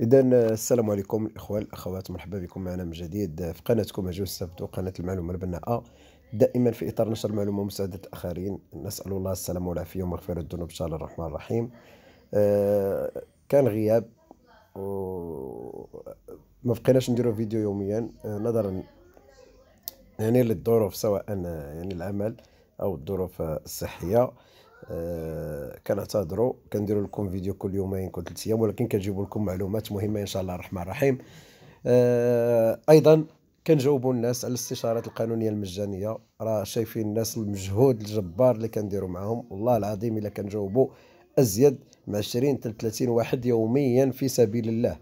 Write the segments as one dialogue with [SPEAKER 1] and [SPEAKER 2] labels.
[SPEAKER 1] اذا السلام عليكم الاخوان الاخوات مرحبا بكم معنا من جديد في قناتكم هجوس السبت وقناه المعلومه البناءه دائما في اطار نشر المعلومه ومساعده الاخرين نسال الله السلامه والعافيه ومغفره الذنوب ان شاء الله الرحمن الرحيم آه، كان غياب وما بقيناش نديرو فيديو يوميا آه، نظرا يعني للظروف سواء يعني العمل او الظروف الصحيه آه، كنعتذروا كنديروا لكم فيديو كل يومين كل ثلاث ايام ولكن كنجيبوا لكم معلومات مهمه ان شاء الله الرحمن الرحيم آه ايضا كنجاوبوا الناس على الاستشارات القانونيه المجانيه راه شايفين الناس المجهود الجبار اللي كنديروا معاهم والله العظيم الا كنجاوبوا ازيد من 20 حتى 30 واحد يوميا في سبيل الله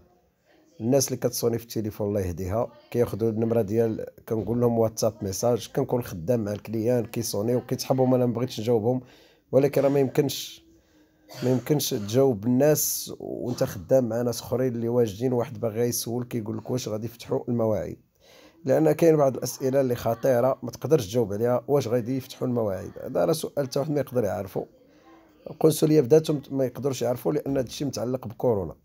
[SPEAKER 1] الناس اللي كتصوني في التليفون الله يهديها كياخذوا النمره ديال كنقول لهم واتساب ميساج كنكون خدام مع الكليان كيصوني وكيتحبوا ما بغيتش نجاوبهم ولكن راه ما يمكنش ما يمكنش تجاوب الناس وانت خدام مع ناس اخرين اللي واجدين واحد باغي يسولك يقول لك واش غادي يفتحوا المواعيد لان كاين بعض الاسئله اللي خطيره ما تقدرش تجاوب عليها واش غادي يفتحوا المواعيد هذا راه سؤال حتى واحد ما يقدر يعرفه القنصليه بداتهم ما يقدرش يعرفوا لان هادشي متعلق بكورونا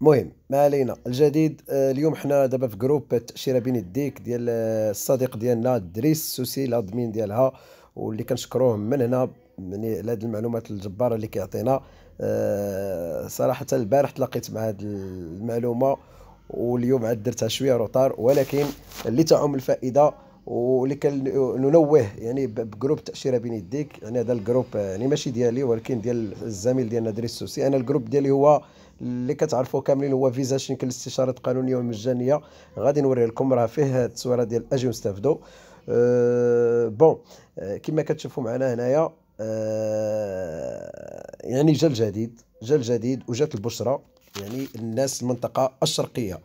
[SPEAKER 1] المهم ما علينا الجديد آه، اليوم حنا دابا في جروب تاشيره بين يديك ديال آه، الصديق ديالنا دريس سوسي لادمين ديالها واللي كنشكروه من هنا يعني على هذه المعلومات الجباره اللي كيعطينا أه صراحه البارح تلاقيت مع هذه المعلومه واليوم عاد درتها شويه روطار ولكن اللي تعم الفائده واللي كننوه يعني بجروب تاشيره بين يديك يعني هذا الجروب يعني ماشي ديالي ولكن ديال الزميل ديالنا ادريس السوسي انا الجروب ديالي هو اللي كتعرفوا كاملين هو فيزا شينكل الاستشارات القانونيه والمجانيه غادي نوري لكم راه فيه التصويره ديال اجي واستافدوا آه، بون آه، كما كتشوفوا معنا هنايا آه، يعني جا الجديد جا الجديد وجات البشرى يعني الناس المنطقه الشرقيه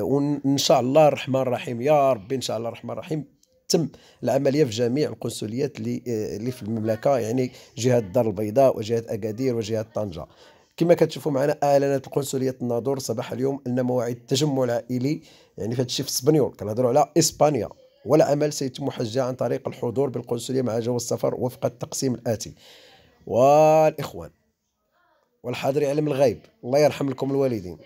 [SPEAKER 1] وان شاء الله الرحمن الرحيم يا ربي ان شاء الله الرحمن الرحيم تم العمليه في جميع القنصليات اللي اللي في المملكه يعني جهه الدار البيضاء وجهه اكادير وجهه طنجه كما كتشوفوا معنا اعلنت القنصليه الناظور صباح اليوم ان مواعيد التجمع العائلي يعني في هذا الشيء في اسبانيول كنهضروا على اسبانيا والعمل سيتم حجة عن طريق الحضور بالقنصلية مع جواز السفر وفق التقسيم الآتي والإخوان والحاضر يعلم الغيب الله يرحم لكم الوالدين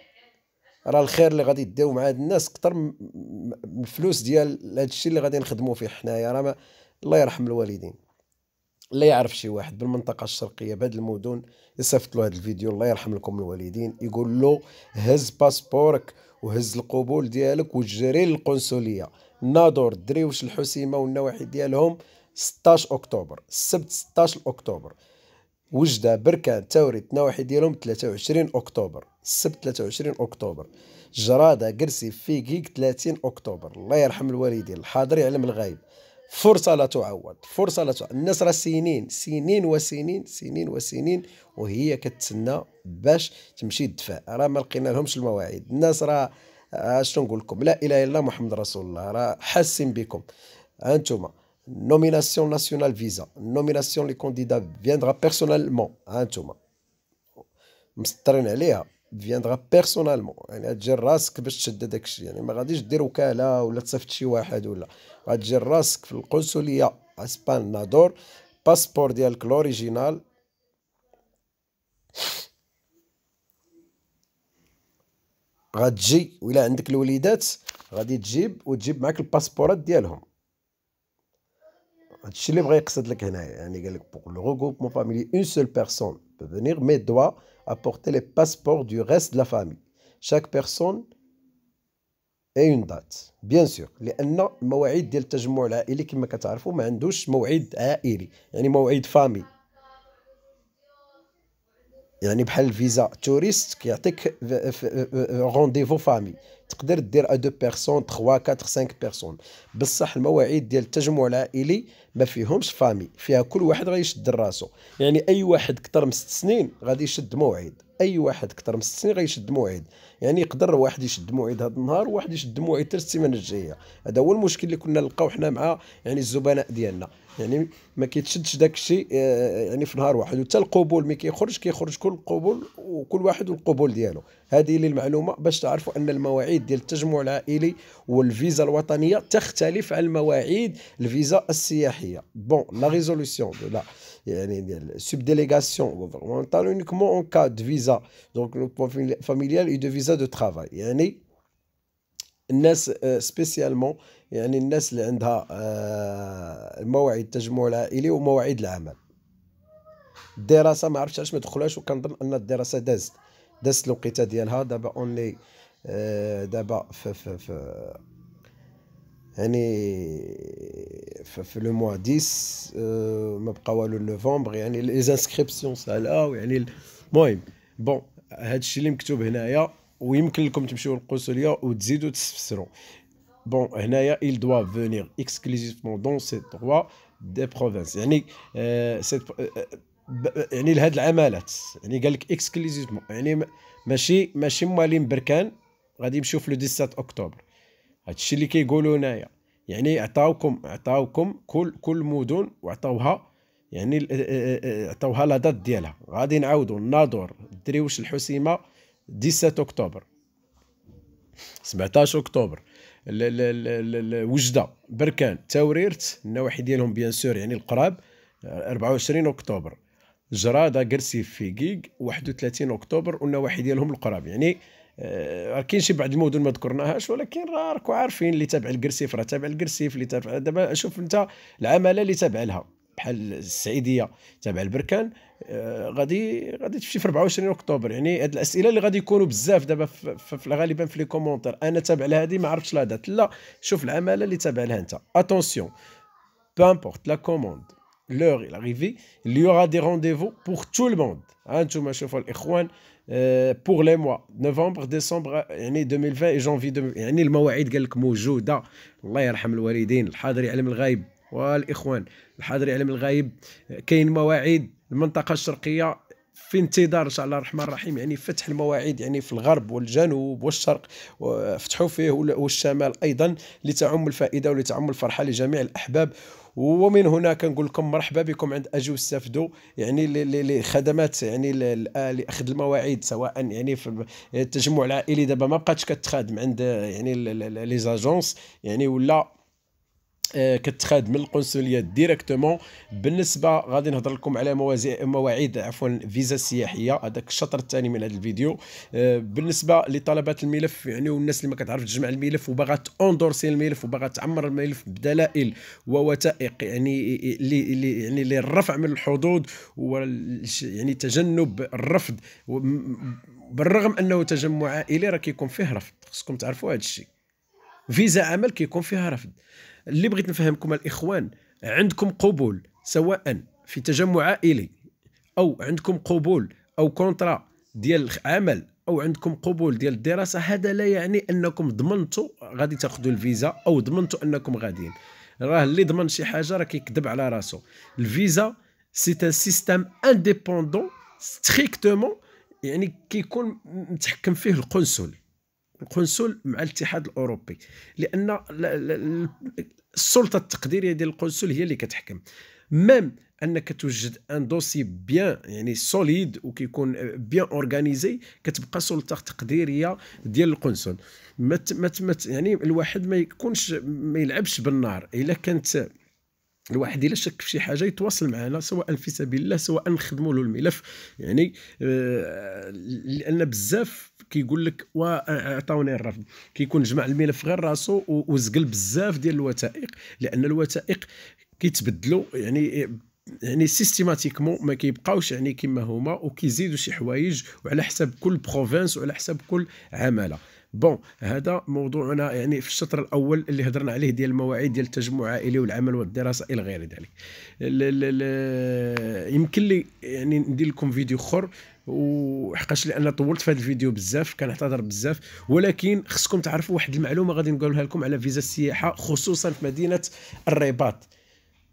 [SPEAKER 1] راه الخير اللي غادي يديو مع هاد الناس اكثر من الفلوس ديال هاد الشيء اللي غادي نخدموا فيه حنايا راه الله يرحم الوالدين اللي يعرف شي واحد بالمنطقه الشرقيه بهاد المدن يصيفط له هاد الفيديو الله يرحم لكم الوالدين يقول له هز باسبورك وهز القبول ديالك وجري للقنصليه نادور دريوش الحسيمه والنواحي ديالهم 16 اكتوبر السبت 16 اكتوبر وجده بركان توريت النواحي ديالهم 23 اكتوبر السبت 23 اكتوبر جراده قرسي فيكيك 30 اكتوبر الله يرحم الوالدين الحاضر يعلم الغايب فرصه لا تعوض فرصه لا تعوض الناس راه سنين سنين وسنين سنين وسنين وهي كتسنى باش تمشي الدفاع راه ما لقينا لهمش المواعيد الناس راه اش أه، نقول لكم لا اله الا الله محمد رسول الله راه حاسين بكم هانتوما نوميناسيون ناسيونال فيزا نوميناسيون لي كونديدا فيندرا بيرسونالمون هانتوما مسطرين عليها فيندرا بيرسونالمون يعني تجي راسك باش تشد داك الشيء يعني ما غاديش دير وكاله ولا تصيفط شي واحد ولا غاتجي راسك في القنصليه اسبان نادور باسبور ديالك لوريجينال غتجي ولا عندك الوليدات غادي تجيب وتجيب معاك الباسبورات ديالهم هادشي اللي بغا يقصد لك هنايا يعني قال لك بوغ لو مون فاميلي اون سول بيرسون peut venir mais doit apporter les passeports du reste de la famille chaque personne اون une date bien sûr لان المواعيد ديال التجمع العائلي كما كتعرفوا ما عندوش موعد عائلي يعني موعد فامي يعني بحال الفيزا توريست كيعطيك رونديفو فامي تقدر دير ا دو بيرسون 3 4 5 بيرسون بصح المواعيد ديال التجمع العائلي ما فيهمش فامي فيها كل واحد غيشد راسو يعني اي واحد كثر من 6 سنين غادي يشد موعد اي واحد كثر من ست سنين غيشد موعد يعني يقدر واحد يشد موعد هذا النهار وواحد يشد موعد حتى السيمانه الجايه هذا هو المشكل اللي كنا نلقاو حنا مع يعني الزبناء ديالنا يعني ما كيتشدش داك الشيء آه، يعني في نهار واحد وحتى القبول ملي كيخرج كيخرج كل قبول وكل واحد والقبول ديالو هذه اللي المعلومه باش تعرفوا ان المواعيد ديال التجمع العائلي والفيزا الوطنيه تختلف عن المواعيد الفيزا السياحيه بون لا ريزولوسيون لا يعني ديال سوب ديليغاسيون غوفرمونتال اونيكمون اون كا دو فيزا دونك لو فاميليال اي دو فيزا دو ترافاي يعني الناس سبيسيالمون euh, يعني الناس اللي عندها euh, المواعيد التجمع العائلي ومواعيد العمل الدراسه ما عرفتش علاش ما دخلهاش وكنظن ان الدراسه دازت دازت الوقيته ديالها دابا اونلي euh, دابا في, في, في يعني في لو موا 10 ما بقى والو نوفمبر يعني لي زانسكريبسيون سالاو يعني المهم بون هذا الشيء اللي مكتوب هنايا ويمكن لكم تمشيو للقنصليه وتزيدوا تستفسروا بون هنايا il doit venir exclusivement dans ces trois des provinces يعني سيت euh, euh، euh، يعني لهاد العمالات يعني قال لك اكسكلوزيفمون يعني ماشي ماشي موالين بركان غادي يمشيو في لو 17 اكتوبر هادشي اللي كيقولوا هنايا يعني عطاوكم عطاوكم كل كل مدن وعطاوها يعني عطاوها لا دات ديالها غادي نعاودوا الناظور دريوش الحسيمه 17 اكتوبر 17 اكتوبر وجده بركان توريرت النواحي ديالهم بيان سور يعني القراب 24 اكتوبر جراده كرسي في كيك 31 اكتوبر والنواحي ديالهم القراب يعني آه، كاين شي بعض المدن ما ذكرناهاش ولكن راه راكم عارفين اللي تابع الكرسيف راه تابع الكرسيف اللي تابع دابا شوف انت العماله اللي تابع لها بحال السعيديه تابع البركان آه، غادي غادي تمشي في 24 اكتوبر يعني هاد الاسئله اللي غادي يكونوا بزاف دابا في غالبا في لي كومونتير انا تابع لهذه ما عرفتش لها دات لا شوف العماله اللي تابع لها انت اتونسيون بو امبورت لا كوموند لوغ et l'arrivée il رونديفو بوغ تو الموند vous pour انتم شوفوا الاخوان بوغ لي موا نوفمبر ديسمبر يعني 2020 اي جونفي يعني المواعيد قال لك موجوده الله يرحم الوالدين الحاضر يعلم الغايب والاخوان الحاضر يعلم الغايب كاين مواعيد المنطقه الشرقيه في انتظار ان شاء الله الرحمن الرحيم يعني فتح المواعيد يعني في الغرب والجنوب والشرق فتحوا فيه والشمال ايضا لتعم الفائده ولتعم الفرحه لجميع الاحباب ومن هنا كنقول لكم مرحبا بكم عند اجو استفدوا يعني لخدمات يعني آه، لاخذ المواعيد سواء يعني في التجمع العائلي دابا ما بقاتش كتخدم عند يعني لي يعني ولا آه، كتخادم القنصليه ديريكتومون بالنسبه غادي نهضر لكم على موازي... مواعيد عفوا فيزا السياحيه هذاك الشطر الثاني من هذا الفيديو آه، بالنسبه لطلبات الملف يعني والناس اللي ما كتعرف تجمع الملف وباغا اوندورسي الملف وباغا تعمر الملف بدلائل ووثائق يعني اللي يعني للرفع من الحظوظ يعني تجنب الرفض بالرغم انه تجمع عائلي راه كيكون فيه رفض خصكم تعرفوا هذا الشيء فيزا عمل كيكون فيها رفض اللي بغيت نفهمكم الاخوان عندكم قبول سواء في تجمع عائلي او عندكم قبول او كونترا ديال عمل او عندكم قبول ديال الدراسه هذا لا يعني انكم ضمنتوا غادي تاخذوا الفيزا او ضمنتوا انكم غاديين راه اللي ضمن شي حاجه راه كيكذب على راسو الفيزا سي ان سيستيم انديبوندون ستريكتومون يعني كيكون متحكم فيه القنصل القنصل مع الاتحاد الاوروبي لان السلطه التقديريه ديال القنصل هي اللي كتحكم ميم انك توجد ان دوسي بيان يعني سوليد وكيكون بيان اورغانيزي كتبقى سلطه تقديريه ديال القنصل مت مت مت يعني الواحد ما يكونش ما يلعبش بالنار الا كانت الواحد الا شك في شي حاجه يتواصل معنا سواء في سبيل الله سواء نخدموا له الملف يعني آه، لان بزاف كيقول لك واعطوني آه، آه، الرفض كيكون جمع الملف غير راسو وزقل بزاف ديال الوثائق لان الوثائق كيتبدلوا يعني يعني سيستيماتيكمون ما كيبقاوش يعني كما هما وكيزيدوا شي حوايج وعلى حساب كل بروفينس وعلى حساب كل عماله بون هذا موضوعنا يعني في الشطر الاول اللي هضرنا عليه ديال المواعيد ديال التجمع العائلي والعمل والدراسه الى غير ذلك يمكن لي يعني ندير لكم فيديو اخر وحقاش لان طولت في هذا الفيديو بزاف كنعتذر بزاف ولكن خصكم تعرفوا واحد المعلومه غادي نقولها لكم على فيزا السياحه خصوصا في مدينه الرباط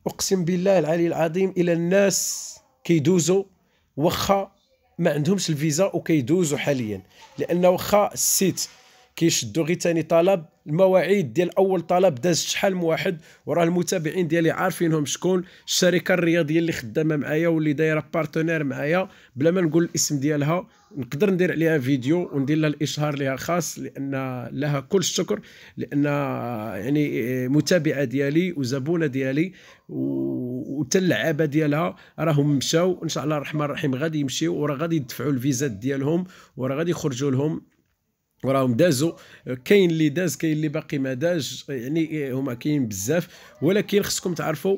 [SPEAKER 1] اقسم بالله العلي العظيم الى الناس كيدوزوا واخا ما عندهمش الفيزا وكيدوزوا حاليا لان واخا السيت كيشدوا غير ثاني طلب المواعيد ديال اول طلب داز شحال من واحد وراه المتابعين ديالي عارفينهم شكون الشركه الرياضيه اللي خدامه معايا واللي دايره بارتنير معايا بلا ما نقول الاسم ديالها نقدر ندير عليها فيديو وندير لها الاشهار لها خاص لان لها كل الشكر لان يعني متابعه ديالي وزبونه ديالي وحتى اللعابه ديالها راهم مشاو ان شاء الله الرحمن الرحيم غادي يمشيو وراه غادي يدفعوا الفيزات ديالهم وراه غادي يخرجوا لهم وراهم دازوا كاين اللي داز كاين اللي باقي ما داز يعني هما كاين بزاف ولكن خصكم تعرفوا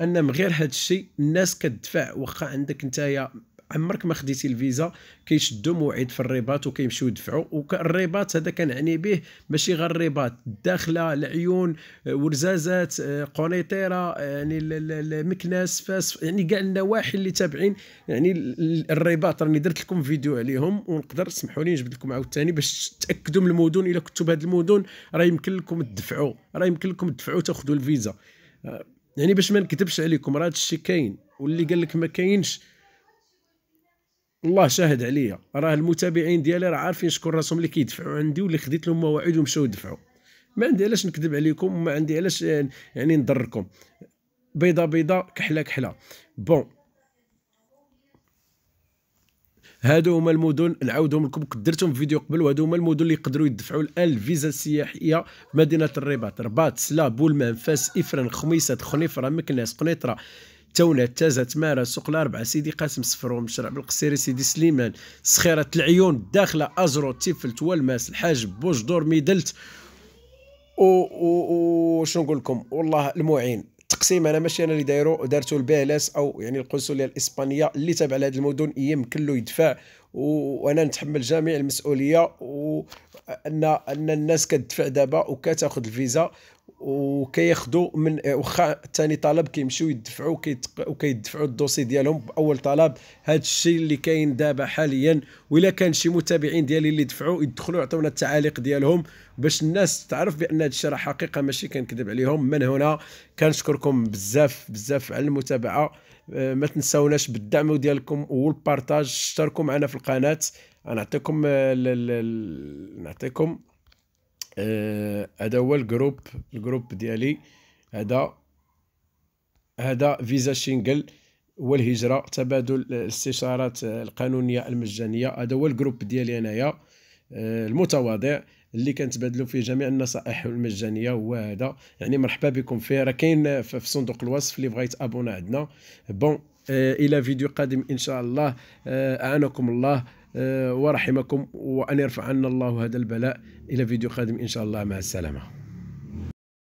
[SPEAKER 1] ان من غير هذا الشيء الناس كتدفع واخا عندك نتايا عمرك ما خديتي الفيزا كيشدوا موعد في الرباط وكيمشيو يدفعوا والرباط هذا كنعني به ماشي غير الرباط الداخله العيون آه، ورزازات آه، قنيطره آه، يعني مكناس فاس يعني كاع النواحي اللي تابعين يعني الرباط راني درت لكم فيديو عليهم ونقدر سمحوا لي نجبد لكم عاوتاني باش تاكدوا من المدن الا كنتوا بهذ المدن راه يمكن لكم تدفعوا راه يمكن لكم تدفعوا تاخذوا الفيزا يعني باش ما نكذبش عليكم راه هادشي كاين واللي قال لك ما كاينش الله شاهد عليا راه المتابعين ديالي راه عارفين شكون راسهم اللي كيدفعوا عندي واللي خديت لهم مواعيد ومشاو يدفعوا ما عندي علاش نكذب عليكم وما عندي علاش يعني نضركم بيضه بيضه كحله كحله بون هادو هما المدن نعاودهم لكم كنت درتهم في فيديو قبل وهادو هما المدن اللي يقدروا يدفعوا الان الفيزا السياحيه مدينه الرباط رباط سلا بولمان فاس افرن خميسه خنيفره مكناس قنيطره التولى تازة تمارا سوق الاربعه سيدي قاسم صفرو شرع بالقصيري سيدي سليمان سخيره العيون الداخله ازرو تيفلت والماس الحاج بوش دور ميدلت و و شنو نقول لكم والله المعين التقسيم انا ماشي انا اللي دايرو دارته اس او يعني القنصليه الاسبانيه اللي تابعه لهذ المدن يمكن له يدفع وانا نتحمل جميع المسؤوليه وان ان الناس كتدفع دابا وكتاخذ الفيزا وكياخذوا من واخا ثاني طلب كيمشيو يدفعوا وكيدفعوا الدوسي ديالهم باول طلب هذا الشيء اللي كاين دابا حاليا ولا كان شي متابعين ديالي اللي دفعوا يدخلوا يعطيونا التعاليق ديالهم باش الناس تعرف بان هذا الشيء راه حقيقه ماشي كنكذب عليهم من هنا كنشكركم بزاف بزاف على المتابعه آه، ما تنساوناش بالدعم ديالكم والبارتاج اشتركوا معنا في القناه آه، نعطيكم نعطيكم آه، هذا هو الجروب الجروب ديالي هذا هذا فيزا شينجل والهجرة تبادل الاستشارات القانونية المجانية هذا هو الجروب ديالي انايا آه، المتواضع اللي كنتبادلوا فيه جميع النصائح المجانيه هو هذا يعني مرحبا بكم فيه راه كاين في صندوق الوصف اللي بغيت ابونا عندنا بون آه، الى فيديو قادم ان شاء الله اعانكم الله آه، ورحمكم وأن يرفع عنا الله هذا البلاء إلى فيديو قادم إن شاء الله مع السلامة